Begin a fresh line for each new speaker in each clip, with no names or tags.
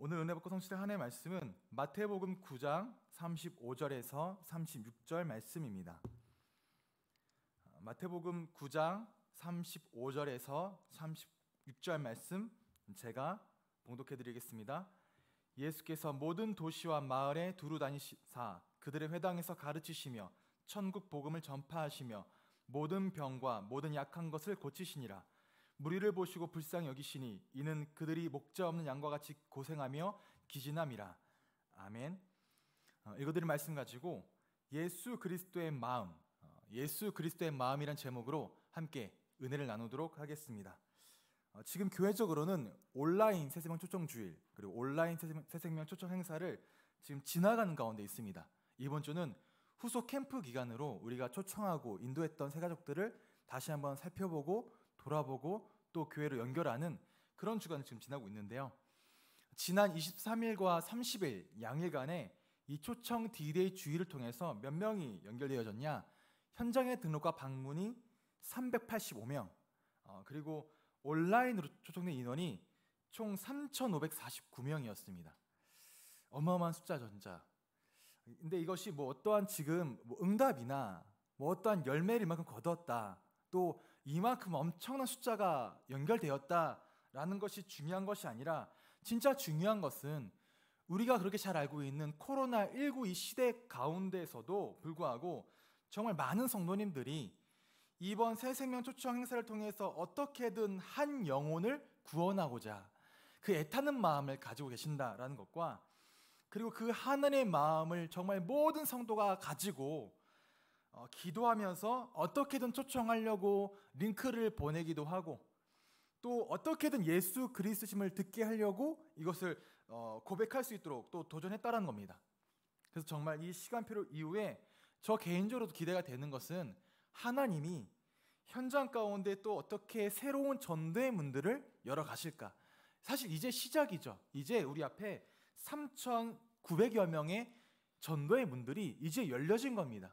오늘 은혜 받고 성실의하나의 말씀은 마태복음 9장 35절에서 36절 말씀입니다. 마태복음 9장 35절에서 36절 말씀 제가 봉독해 드리겠습니다. 예수께서 모든 도시와 마을에 두루 다니사 그들의 회당에서 가르치시며 천국 복음을 전파하시며 모든 병과 모든 약한 것을 고치시니라 무리를 보시고 불쌍히 여기시니 이는 그들이 목자 없는 양과 같이 고생하며 기진함이라. 아멘. 어, 이거들을 말씀 가지고 예수 그리스도의 마음, 어, 예수 그리스도의 마음이란 제목으로 함께 은혜를 나누도록 하겠습니다. 어, 지금 교회적으로는 온라인 새생명 초청 주일 그리고 온라인 새생명 초청 행사를 지금 지나가는 가운데 있습니다. 이번 주는 후속 캠프 기간으로 우리가 초청하고 인도했던 새 가족들을 다시 한번 살펴보고 돌아보고 또 교회로 연결하는 그런 주간을 지금 지나고 있는데요. 지난 23일과 30일 양일간에 이 초청 디데이 주의를 통해서 몇 명이 연결되어졌냐? 현장에 등록과 방문이 385명, 어, 그리고 온라인으로 초청된 인원이 총 3,549명이었습니다. 어마어마한 숫자 전자. 근데 이것이 뭐 어떠한 지금 뭐 응답이나 뭐 어떠한 열매를 이만큼 거두다 또 이만큼 엄청난 숫자가 연결되었다라는 것이 중요한 것이 아니라 진짜 중요한 것은 우리가 그렇게 잘 알고 있는 코로나19 이 시대 가운데서도 불구하고 정말 많은 성도님들이 이번 새 생명 초청 행사를 통해서 어떻게든 한 영혼을 구원하고자 그 애타는 마음을 가지고 계신다라는 것과 그리고 그 하늘의 마음을 정말 모든 성도가 가지고 어, 기도하면서 어떻게든 초청하려고 링크를 보내기도 하고 또 어떻게든 예수 그리스도심을 듣게 하려고 이것을 어, 고백할 수 있도록 또 도전했다라는 겁니다. 그래서 정말 이 시간표 이후에 저 개인적으로도 기대가 되는 것은 하나님이 현장 가운데 또 어떻게 새로운 전도의 문들을 열어 가실까. 사실 이제 시작이죠. 이제 우리 앞에 3,900여 명의 전도의 문들이 이제 열려진 겁니다.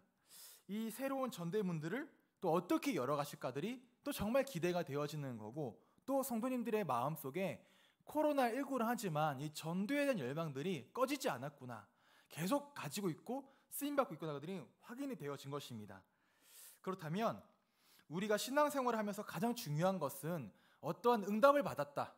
이 새로운 전대문들을 또 어떻게 열어가실까들이 또 정말 기대가 되어지는 거고 또 성도님들의 마음 속에 코로나19를 하지만 이 전도에 대한 열망들이 꺼지지 않았구나. 계속 가지고 있고 쓰임받고 있구나들이 확인이 되어진 것입니다. 그렇다면 우리가 신앙생활을 하면서 가장 중요한 것은 어떠한 응답을 받았다.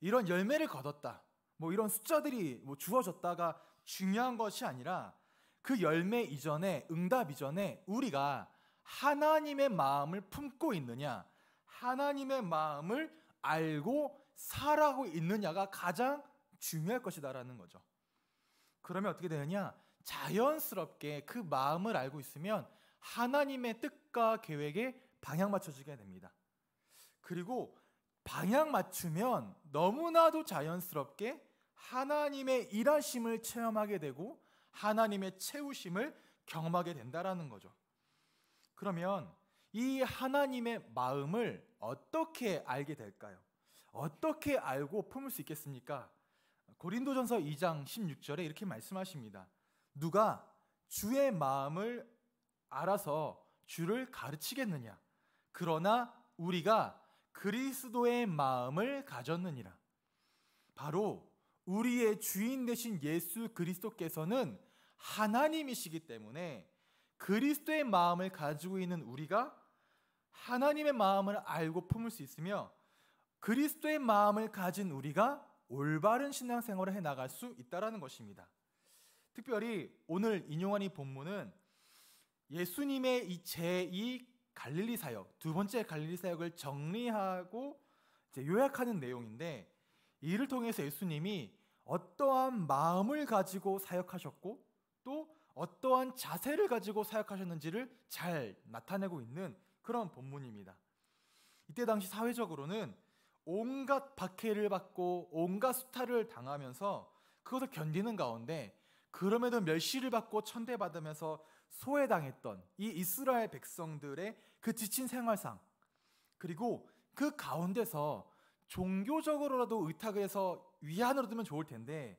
이런 열매를 거뒀다. 뭐 이런 숫자들이 뭐 주어졌다가 중요한 것이 아니라 그 열매 이전에 응답 이전에 우리가 하나님의 마음을 품고 있느냐, 하나님의 마음을 알고 살아고 있느냐가 가장 중요할 것이다라는 거죠. 그러면 어떻게 되느냐? 자연스럽게 그 마음을 알고 있으면 하나님의 뜻과 계획에 방향 맞춰주게 됩니다. 그리고 방향 맞추면 너무나도 자연스럽게 하나님의 일하심을 체험하게 되고 하나님의 채우심을 경험하게 된다라는 거죠. 그러면 이 하나님의 마음을 어떻게 알게 될까요? 어떻게 알고 품을 수 있겠습니까? 고린도전서 2장 16절에 이렇게 말씀하십니다. 누가 주의 마음을 알아서 주를 가르치겠느냐? 그러나 우리가 그리스도의 마음을 가졌느니라. 바로 우리의 주인 되신 예수 그리스도께서는 하나님이시기 때문에 그리스도의 마음을 가지고 있는 우리가 하나님의 마음을 알고 품을 수 있으며 그리스도의 마음을 가진 우리가 올바른 신앙생활을 해 나갈 수 있다라는 것입니다. 특별히 오늘 인용한 이 본문은 예수님의 이 제2 갈릴리 사역, 두 번째 갈릴리 사역을 정리하고 요약하는 내용인데 이를 통해서 예수님이 어떠한 마음을 가지고 사역하셨고 또 어떠한 자세를 가지고 사역하셨는지를 잘 나타내고 있는 그런 본문입니다. 이때 당시 사회적으로는 온갖 박해를 받고 온갖 수탈을 당하면서 그것을 견디는 가운데 그럼에도 멸시를 받고 천대받으면서 소외당했던 이 이스라엘 백성들의 그 지친 생활상 그리고 그 가운데서 종교적으로라도 의탁해서 위안으로 두면 좋을 텐데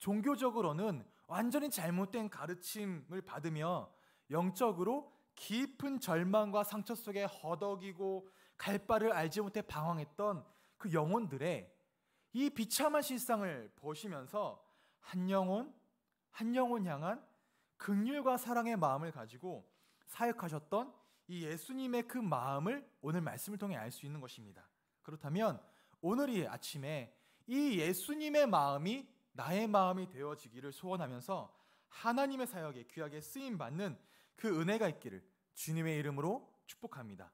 종교적으로는 완전히 잘못된 가르침을 받으며 영적으로 깊은 절망과 상처 속에 허덕이고 갈 바를 알지 못해 방황했던 그 영혼들의 이 비참한 실상을 보시면서 한 영혼, 한 영혼 향한 극률과 사랑의 마음을 가지고 사역하셨던 이 예수님의 그 마음을 오늘 말씀을 통해 알 수 있는 것입니다. 그렇다면 오늘 이 아침에 이 예수님의 마음이 나의 마음이 되어지기를 소원하면서 하나님의 사역에 귀하게 쓰임 받는 그 은혜가 있기를 주님의 이름으로 축복합니다.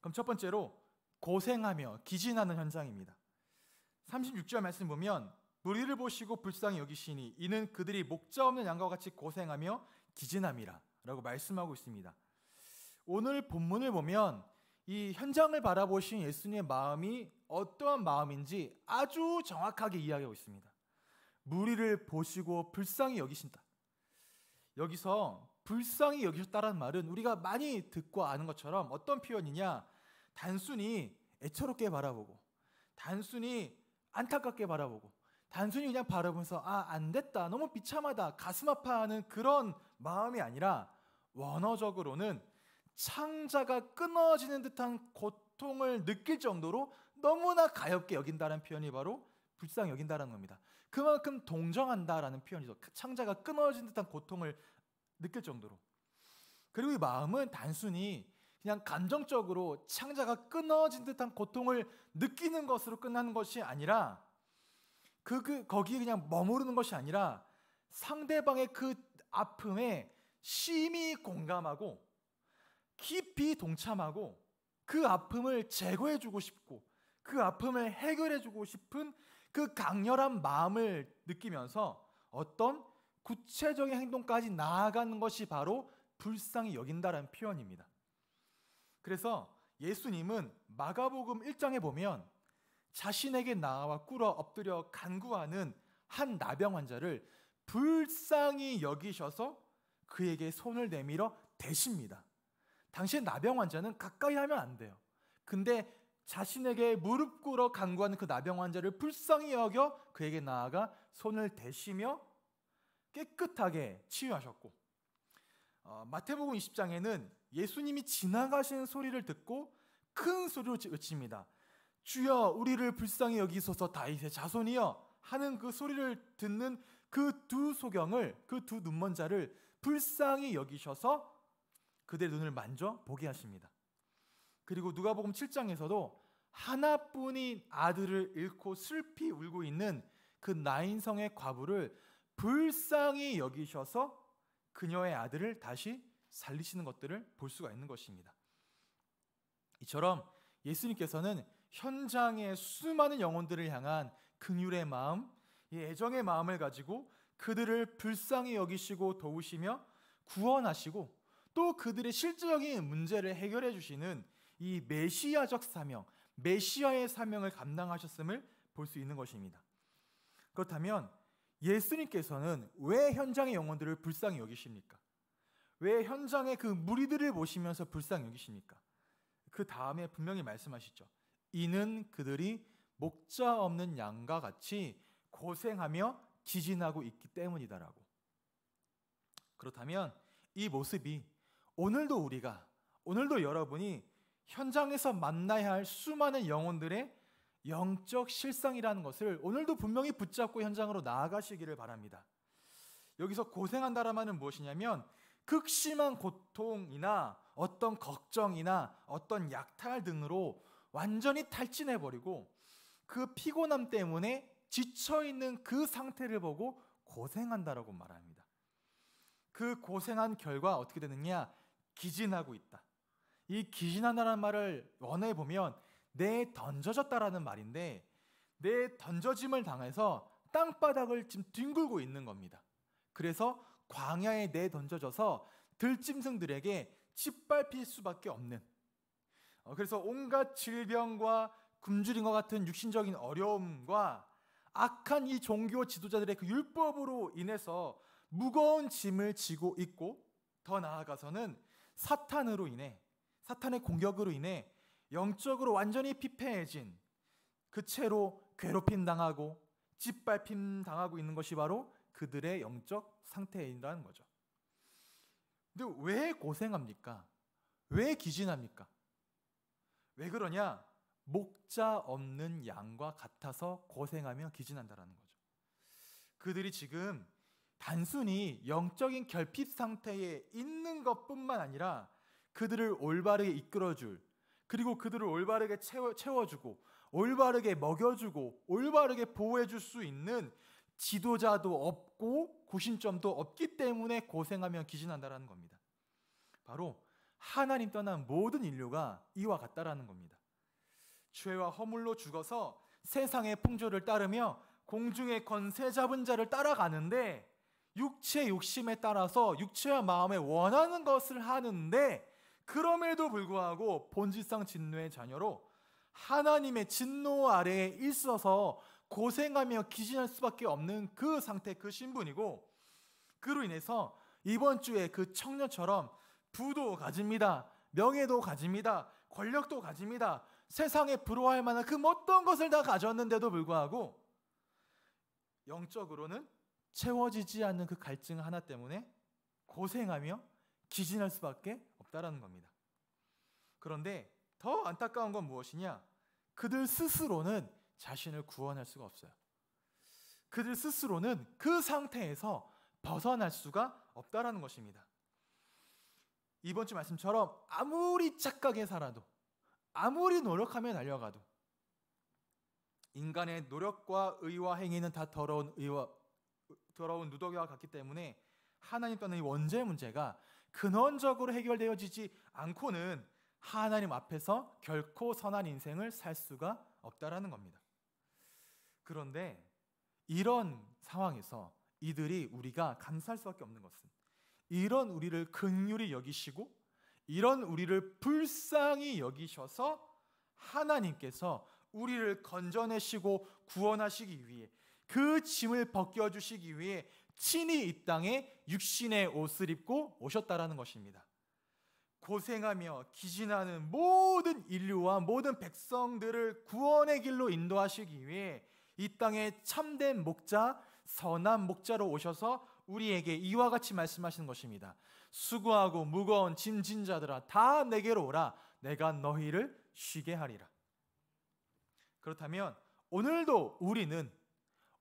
그럼 첫 번째로 고생하며 기진하는 현장입니다. 36절 말씀 보면 우리를 보시고 불쌍히 여기시니 이는 그들이 목자 없는 양과 같이 고생하며 기진함이라라고 말씀하고 있습니다. 오늘 본문을 보면 이 현장을 바라보신 예수님의 마음이 어떠한 마음인지 아주 정확하게 이야기하고 있습니다. 무리를 보시고 불쌍히 여기신다. 여기서 불쌍히 여기셨다라는 말은 우리가 많이 듣고 아는 것처럼 어떤 표현이냐? 단순히 애처롭게 바라보고, 단순히 안타깝게 바라보고, 단순히 그냥 바라보면서 아, 안 됐다. 너무 비참하다. 가슴 아파하는 그런 마음이 아니라 원어적으로는 창자가 끊어지는 듯한 곧 고통을 느낄 정도로 너무나 가엽게 여긴다는 표현이 바로 불쌍히 여긴다는 겁니다. 그만큼 동정한다라는 표현이죠. 그 창자가 끊어진 듯한 고통을 느낄 정도로. 그리고 이 마음은 단순히 그냥 감정적으로 창자가 끊어진 듯한 고통을 느끼는 것으로 끝나는 것이 아니라 그, 그 거기에 그냥 머무르는 것이 아니라 상대방의 그 아픔에 심히 공감하고 깊이 동참하고 그 아픔을 제거해 주고 싶고 그 아픔을 해결해 주고 싶은 그 강렬한 마음을 느끼면서 어떤 구체적인 행동까지 나아가는 것이 바로 불쌍히 여긴다라는 표현입니다. 그래서 예수님은 마가복음 1장에 보면 자신에게 나와 꿇어 엎드려 간구하는 한 나병 환자를 불쌍히 여기셔서 그에게 손을 내밀어 대십니다. 당시의 나병 환자는 가까이 하면 안 돼요. 근데 자신에게 무릎 꿇어 간구하는 그 나병 환자를 불쌍히 여겨 그에게 나아가 손을 대시며 깨끗하게 치유하셨고 어, 마태복음 20장에는 예수님이 지나가시는 소리를 듣고 큰 소리로 외칩니다. 주여 우리를 불쌍히 여기소서 다윗의 자손이여 하는 그 소리를 듣는 그 두 소경을 그 두 눈먼 자를 불쌍히 여기셔서 그들의 눈을 만져 보게 하십니다. 그리고 누가복음 7장에서도 하나뿐인 아들을 잃고 슬피 울고 있는 그 나인성의 과부를 불쌍히 여기셔서 그녀의 아들을 다시 살리시는 것들을 볼 수가 있는 것입니다. 이처럼 예수님께서는 현장의 수많은 영혼들을 향한 긍휼의 마음, 애정의 마음을 가지고 그들을 불쌍히 여기시고 도우시며 구원하시고 또 그들의 실질적인 문제를 해결해 주시는 이 메시아적 사명, 메시아의 사명을 감당하셨음을 볼 수 있는 것입니다. 그렇다면 예수님께서는 왜 현장의 영혼들을 불쌍히 여기십니까? 왜 현장의 그 무리들을 보시면서 불쌍히 여기십니까? 그 다음에 분명히 말씀하시죠. 이는 그들이 목자 없는 양과 같이 고생하며 기진하고 있기 때문이다라고. 그렇다면 이 모습이 오늘도 우리가 오늘도 여러분이 현장에서 만나야 할 수많은 영혼들의 영적 실상이라는 것을 오늘도 분명히 붙잡고 현장으로 나아가시기를 바랍니다. 여기서 고생한다라는 무엇이냐면 극심한 고통이나 어떤 걱정이나 어떤 약탈 등으로 완전히 탈진해 버리고 그 피곤함 때문에 지쳐 있는 그 상태를 보고 고생한다라고 말합니다. 그 고생한 결과 어떻게 되느냐? 기진하고 있다. 이 기진하다라는 말을 원어에 보면 내 던져졌다라는 말인데 내 던져짐을 당해서 땅바닥을 지금 뒹굴고 있는 겁니다. 그래서 광야에 내 던져져서 들짐승들에게 짓밟힐 수밖에 없는 어, 그래서 온갖 질병과 굶주림과 같은 육신적인 어려움과 악한 이 종교 지도자들의 그 율법으로 인해서 무거운 짐을 지고 있고 더 나아가서는 사탄으로 인해 사탄의 공격으로 인해 영적으로 완전히 피폐해진 그 채로 괴롭힘 당하고 짓밟힘 당하고 있는 것이 바로 그들의 영적 상태인다는 거죠. 근데 왜 고생합니까? 왜 기진합니까? 왜 그러냐? 목자 없는 양과 같아서 고생하며 기진한다라는 거죠. 그들이 지금 단순히 영적인 결핍 상태에 있는 것뿐만 아니라 그들을 올바르게 이끌어줄 그리고 그들을 올바르게 채워, 채워주고 올바르게 먹여주고 올바르게 보호해줄 수 있는 지도자도 없고 구신점도 없기 때문에 고생하며 기진한다라는 겁니다. 바로 하나님 떠난 모든 인류가 이와 같다라는 겁니다. 죄와 허물로 죽어서 세상의 풍조를 따르며 공중의 권세 잡은 자를 따라가는데 육체의 욕심에 따라서 육체와 마음에 원하는 것을 하는데 그럼에도 불구하고 본질상 진노의 자녀로 하나님의 진노 아래에 있어서 고생하며 기진할 수밖에 없는 그 상태 그 신분이고 그로 인해서 이번 주에 그 청년처럼 부도 가집니다. 명예도 가집니다. 권력도 가집니다. 세상에 부러워할 만한 그 어떤 것을 다 가졌는데도 불구하고 영적으로는 채워지지 않는 그 갈증 하나 때문에 고생하며 기진할 수밖에 없다라는 겁니다. 그런데 더 안타까운 건 무엇이냐? 그들 스스로는 자신을 구원할 수가 없어요. 그들 스스로는 그 상태에서 벗어날 수가 없다라는 것입니다. 이번 주 말씀처럼 아무리 착각게 살아도 아무리 노력하며 날려가도 인간의 노력과 의와 행위는 다 더러운 의와 더러운 누더기와 같기 때문에 하나님 떠는 이 원죄 문제가 근원적으로 해결되어지지 않고는 하나님 앞에서 결코 선한 인생을 살 수가 없다라는 겁니다. 그런데 이런 상황에서 이들이 우리가 감사할 수밖에 없는 것은 이런 우리를 극률히 여기시고 이런 우리를 불쌍히 여기셔서 하나님께서 우리를 건져내시고 구원하시기 위해 그 짐을 벗겨 주시기 위해 친히 이 땅에 육신의 옷을 입고 오셨다라는 것입니다. 고생하며 기진하는 모든 인류와 모든 백성들을 구원의 길로 인도하시기 위해 이 땅에 참된 목자, 선한 목자로 오셔서 우리에게 이와 같이 말씀하시는 것입니다. 수고하고 무거운 짐진 자들아 다 내게로 오라 내가 너희를 쉬게 하리라. 그렇다면 오늘도 우리는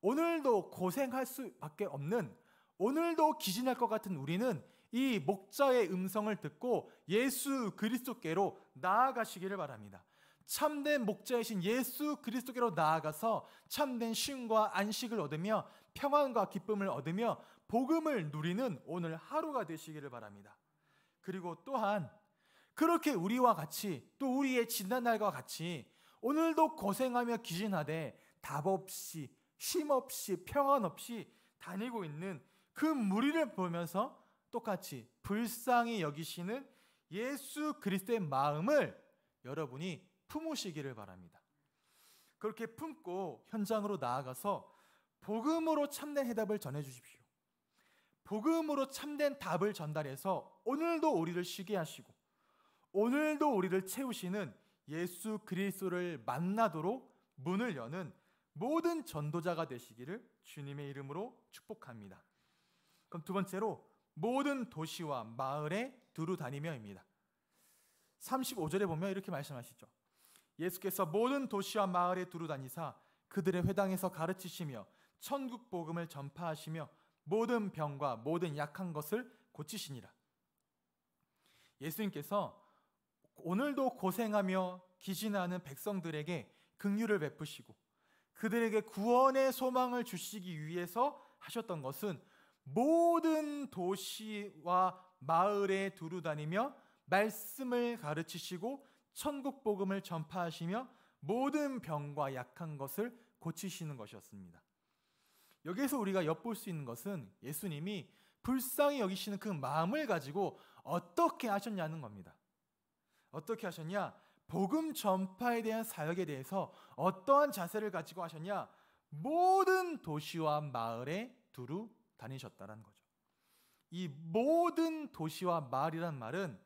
오늘도 고생할 수밖에 없는 오늘도 기진할 것 같은 우리는 이 목자의 음성을 듣고 예수 그리스도께로 나아가시기를 바랍니다. 참된 목자이신 예수 그리스도께로 나아가서 참된 쉼과 안식을 얻으며 평안과 기쁨을 얻으며 복음을 누리는 오늘 하루가 되시기를 바랍니다. 그리고 또한 그렇게 우리와 같이 또 우리의 지난 날과 같이 오늘도 고생하며 기진하되 답 없이 쉼없이 평안없이 다니고 있는 그 무리를 보면서 똑같이 불쌍히 여기시는 예수 그리스도의 마음을 여러분이 품으시기를 바랍니다. 그렇게 품고 현장으로 나아가서 복음으로 참된 해답을 전해 주십시오. 복음으로 참된 답을 전달해서 오늘도 우리를 쉬게 하시고 오늘도 우리를 채우시는 예수 그리스도를 만나도록 문을 여는 모든 전도자가 되시기를 주님의 이름으로 축복합니다. 그럼 두 번째로 모든 도시와 마을에 두루 다니며입니다. 35절에 보면 이렇게 말씀하시죠. 예수께서 모든 도시와 마을에 두루 다니사 그들의 회당에서 가르치시며 천국 복음을 전파하시며 모든 병과 모든 약한 것을 고치시니라. 예수님께서 오늘도 고생하며 기진하는 백성들에게 긍휼을 베푸시고 그들에게 구원의 소망을 주시기 위해서 하셨던 것은 모든 도시와 마을에 두루 다니며 말씀을 가르치시고 천국 복음을 전파하시며 모든 병과 약한 것을 고치시는 것이었습니다. 여기에서 우리가 엿볼 수 있는 것은 예수님이 불쌍히 여기시는 그 마음을 가지고 어떻게 하셨냐는 겁니다. 어떻게 하셨냐? 복음 전파에 대한 사역에 대해서 어떠한 자세를 가지고 하셨냐? 모든 도시와 마을에 두루 다니셨다는 거죠. 이 모든 도시와 마을이란 말은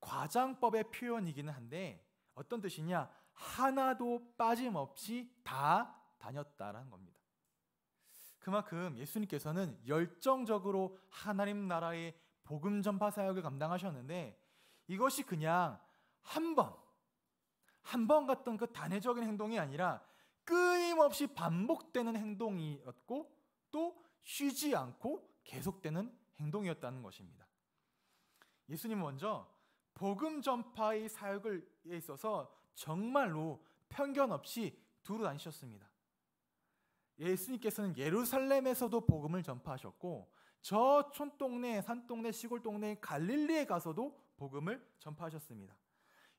과장법의 표현이기는 한데 어떤 뜻이냐? 하나도 빠짐없이 다 다녔다라는 겁니다. 그만큼 예수님께서는 열정적으로 하나님 나라의 복음 전파 사역을 감당하셨는데 이것이 그냥 한 번, 한번 갔던 그 단회적인 행동이 아니라 끊임없이 반복되는 행동이었고 또 쉬지 않고 계속되는 행동이었다는 것입니다. 예수님 먼저 복음 전파의 사역에 있어서 정말로 편견 없이 두루 다니셨습니다. 예수님께서는 예루살렘에서도 복음을 전파하셨고 저 촌동네, 산동네, 시골동네 갈릴리에 가서도 복음을 전파하셨습니다.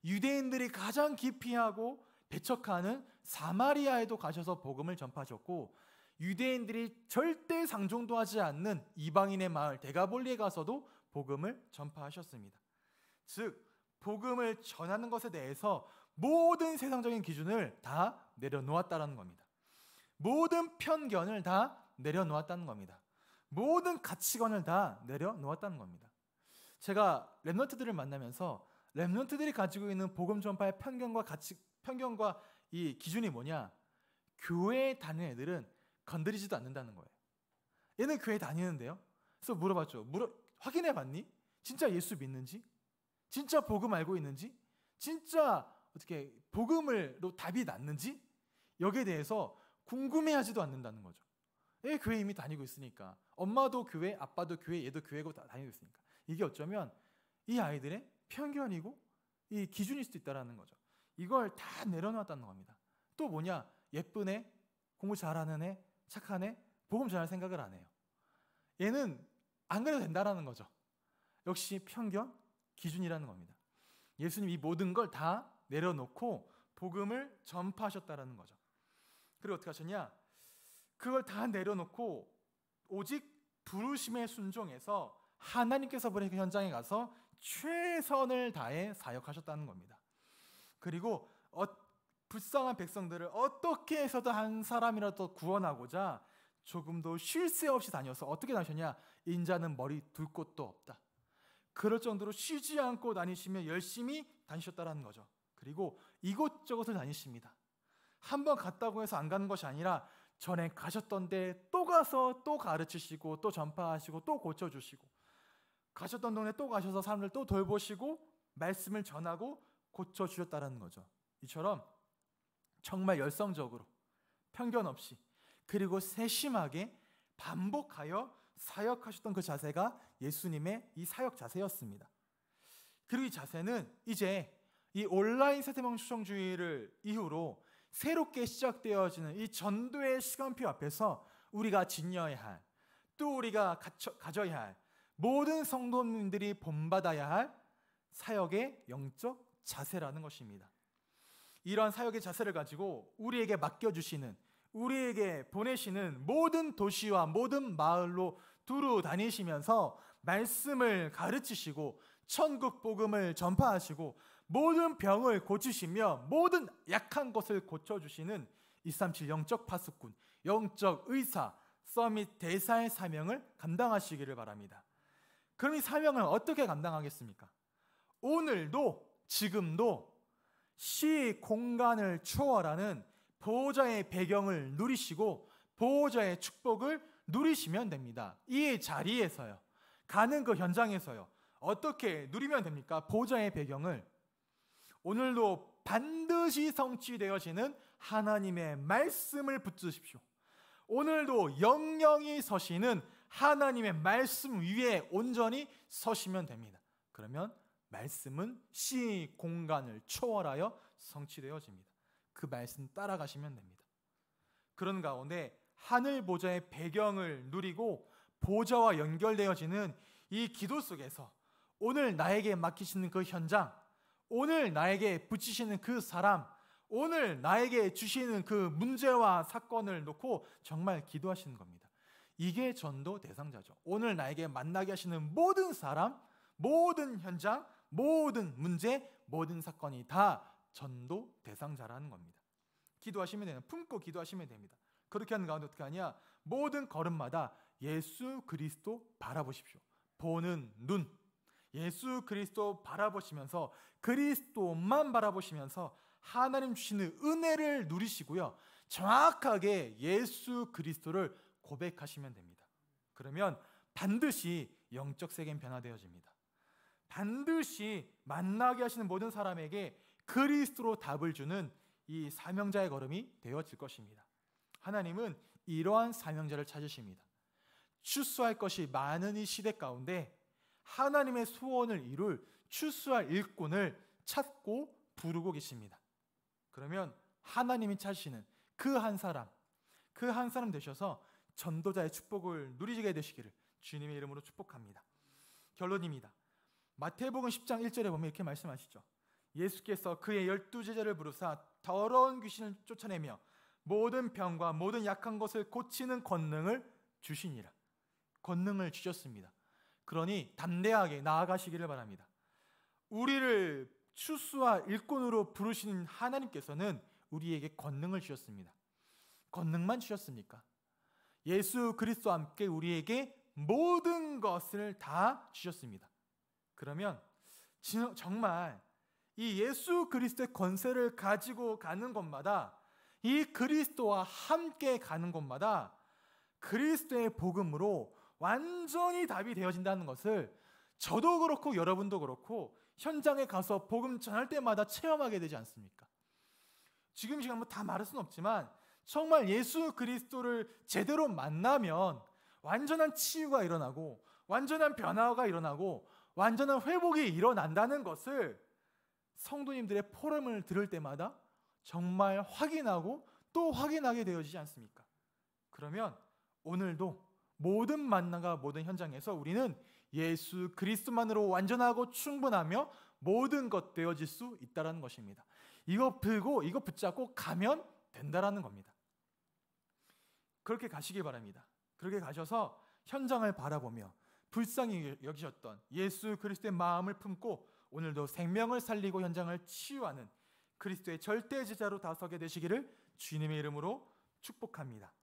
유대인들이 가장 기피하고 배척하는 사마리아에도 가셔서 복음을 전파하셨고 유대인들이 절대 상종도 하지 않는 이방인의 마을 대가볼리에 가서도 복음을 전파하셨습니다. 즉 복음을 전하는 것에 대해서 모든 세상적인 기준을 다 내려놓았다라는 겁니다. 모든 편견을 다 내려놓았다는 겁니다. 모든 가치관을 다 내려놓았다는 겁니다. 제가 랩너트들을 만나면서 렘넌트들이 가지고 있는 복음 전파의 편견과 가치 편견과 이 기준이 뭐냐? 교회에 다니는 애들은 건드리지도 않는다는 거예요. 얘는 교회 다니는데요. 그래서 물어봤죠. 물어 확인해 봤니? 진짜 예수 믿는지? 진짜 복음 알고 있는지? 진짜 어떻게 복음을로 답이 났는지? 여기에 대해서 궁금해하지도 않는다는 거죠. 애 교회 이미 다니고 있으니까 엄마도 교회, 아빠도 교회, 얘도 교회고 다 다니고 있으니까 이게 어쩌면 이 아이들의 편견이고 이 기준일 수도 있다라는 거죠. 이걸 다내려놓았다는 겁니다. 또 뭐냐? 예쁜 애, 공부 잘하는 애, 착한 애, 복음 전할 생각을 안 해요. 얘는 안 그래도 된다라는 거죠. 역시 편견, 기준이라는 겁니다. 예수님 이 모든 걸 다 내려놓고 복음을 전파하셨다라는 거죠. 그리고 어떻게 하셨냐? 그걸 다 내려놓고 오직 부르심에 순종해서 하나님께서 보내신 그 현장에 가서 최선을 다해 사역하셨다는 겁니다. 그리고 어, 불쌍한 백성들을 어떻게 해서든 한 사람이라도 구원하고자 조금도 쉴 새 없이 다녀서 어떻게 다니셨냐? 인자는 머리 둘 곳도 없다. 그럴 정도로 쉬지 않고 다니시며 열심히 다니셨다는 거죠. 그리고 이곳저곳을 다니십니다. 한 번 갔다고 해서 안 가는 것이 아니라 전에 가셨던데 또 가서 또 가르치시고 또 전파하시고 또 고쳐주시고 가셨던 동네 또 가셔서 사람들 또 돌보시고 말씀을 전하고 고쳐 주셨다라는 거죠. 이처럼 정말 열성적으로 편견 없이 그리고 세심하게 반복하여 사역하셨던 그 자세가 예수님의 이 사역 자세였습니다. 그리고 이 자세는 이제 이 온라인 세태명 추정주의를 이후로 새롭게 시작되어지는 이 전도의 시간표 앞에서 우리가 지녀야 할, 또 우리가 갖춰, 가져야 할 모든 성도님들이 본받아야 할 사역의 영적 자세라는 것입니다. 이러한 사역의 자세를 가지고 우리에게 맡겨주시는 우리에게 보내시는 모든 도시와 모든 마을로 두루 다니시면서 말씀을 가르치시고 천국 복음을 전파하시고 모든 병을 고치시며 모든 약한 것을 고쳐주시는 237 영적 파수꾼, 영적 의사, 서밋 대사의 사명을 감당하시기를 바랍니다. 그럼 이 사명을 어떻게 감당하겠습니까? 오늘도 지금도 시 공간을 초월하는 보호자의 배경을 누리시고 보호자의 축복을 누리시면 됩니다. 이 자리에서요. 가는 그 현장에서요. 어떻게 누리면 됩니까? 보호자의 배경을 오늘도 반드시 성취되어지는 하나님의 말씀을 붙드십시오. 오늘도 영영이 서시는 하나님의 말씀 위에 온전히 서시면 됩니다. 그러면 말씀은 시 공간을 초월하여 성취되어집니다. 그 말씀 따라가시면 됩니다. 그런 가운데 하늘 보좌의 배경을 누리고 보좌와 연결되어지는 이 기도 속에서 오늘 나에게 맡기시는 그 현장, 오늘 나에게 붙이시는 그 사람, 오늘 나에게 주시는 그 문제와 사건을 놓고 정말 기도하시는 겁니다. 이게 전도 대상자죠. 오늘 나에게 만나게 하시는 모든 사람, 모든 현장, 모든 문제, 모든 사건이 다 전도 대상자라는 겁니다. 기도하시면 되는 품고 기도하시면 됩니다. 그렇게 하는 가운데 어떻게 하냐? 모든 걸음마다 예수 그리스도 바라보십시오. 보는 눈. 예수 그리스도 바라보시면서 그리스도만 바라보시면서 하나님 주시는 은혜를 누리시고요. 정확하게 예수 그리스도를 고백하시면 됩니다. 그러면 반드시 영적 세계는 변화되어집니다. 반드시 만나게 하시는 모든 사람에게 그리스도로 답을 주는 이 사명자의 걸음이 되어질 것입니다. 하나님은 이러한 사명자를 찾으십니다. 추수할 것이 많은 이 시대 가운데 하나님의 소원을 이룰 추수할 일꾼을 찾고 부르고 계십니다. 그러면 하나님이 찾으시는 그 한 사람, 그 한 사람 되셔서 전도자의 축복을 누리게 되시기를 주님의 이름으로 축복합니다. 결론입니다. 마태복음 10장 1절에 보면 이렇게 말씀하시죠. 예수께서 그의 열두 제자를 부르사 더러운 귀신을 쫓아내며 모든 병과 모든 약한 것을 고치는 권능을 주시니라. 권능을 주셨습니다. 그러니 담대하게 나아가시기를 바랍니다. 우리를 추수와 일꾼으로 부르시 하나님께서는 우리에게 권능을 주셨습니다. 권능만 주셨습니까? 예수 그리스도와 함께 우리에게 모든 것을 다 주셨습니다. 그러면 정말 이 예수 그리스도의 권세를 가지고 가는 것마다 이 그리스도와 함께 가는 것마다 그리스도의 복음으로 완전히 답이 되어진다는 것을 저도 그렇고 여러분도 그렇고 현장에 가서 복음 전할 때마다 체험하게 되지 않습니까? 지금 시간 뭐다 말할 수는 없지만 정말 예수 그리스도를 제대로 만나면 완전한 치유가 일어나고 완전한 변화가 일어나고 완전한 회복이 일어난다는 것을 성도님들의 포럼을 들을 때마다 정말 확인하고 또 확인하게 되어지지 않습니까? 그러면 오늘도 모든 만남과 모든 현장에서 우리는 예수 그리스도만으로 완전하고 충분하며 모든 것 되어질 수 있다라는 것입니다. 이거 들고 이거 붙잡고 가면 된다라는 겁니다. 그렇게 가시기 바랍니다. 그렇게 가셔서 현장을 바라보며 불쌍히 여기셨던 예수 그리스도의 마음을 품고 오늘도 생명을 살리고 현장을 치유하는 그리스도의 절대 제자로 다서게 되시기를 주님의 이름으로 축복합니다.